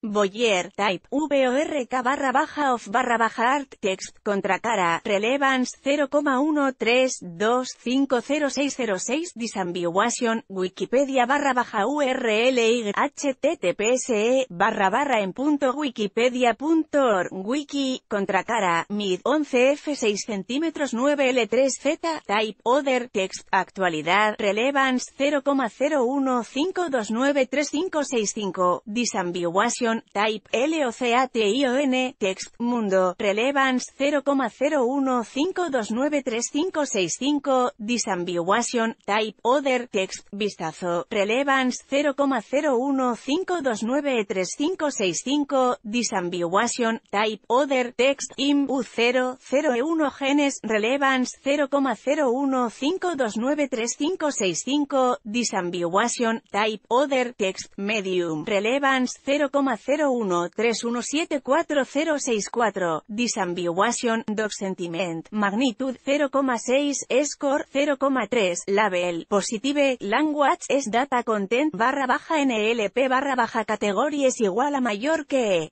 Boyer, type, VORK barra baja of barra baja art, text, contra cara, relevance 0,13250606, disambiguation, wikipedia barra baja url y https e barra barra en punto wikipedia.org, wiki, contra cara, mid 11f 6 centímetros 9l3z, type, other, text, actualidad, relevance 0,015293565, disambiguation, Type LOCATION, Text, Mundo, Relevance 0,015293565, Disambiguation, Type Other, Text, Vistazo, Relevance 0,015293565, Disambiguation, Type Other, Text, IMU 001 Genes, Relevance 0,015293565, Disambiguation, Type Other, Text, Medium, Relevance 0 013174064, disambiguation, dog sentiment, magnitude 0,6, score 0,3, label, positive, language es data content barra baja NLP barra baja categories igual a mayor que